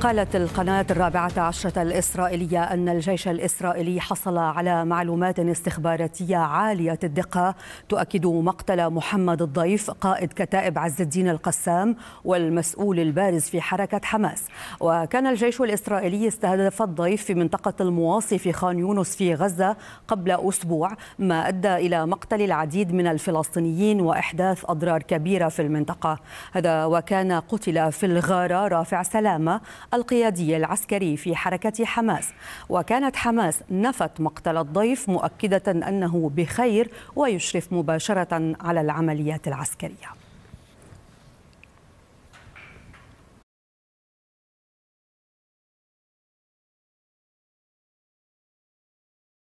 قالت القناة الرابعة عشرة الإسرائيلية أن الجيش الإسرائيلي حصل على معلومات استخباراتية عالية الدقة تؤكد مقتل محمد الضيف قائد كتائب عز الدين القسام والمسؤول البارز في حركة حماس وكان الجيش الإسرائيلي استهدف الضيف في منطقة المواصي في خان يونس في غزة قبل أسبوع ما أدى إلى مقتل العديد من الفلسطينيين وإحداث أضرار كبيرة في المنطقة هذا وكان قتل في الغارة رافع سلامة القيادي العسكري في حركة حماس وكانت حماس نفت مقتل الضيف مؤكدة أنه بخير ويشرف مباشرة على العمليات العسكرية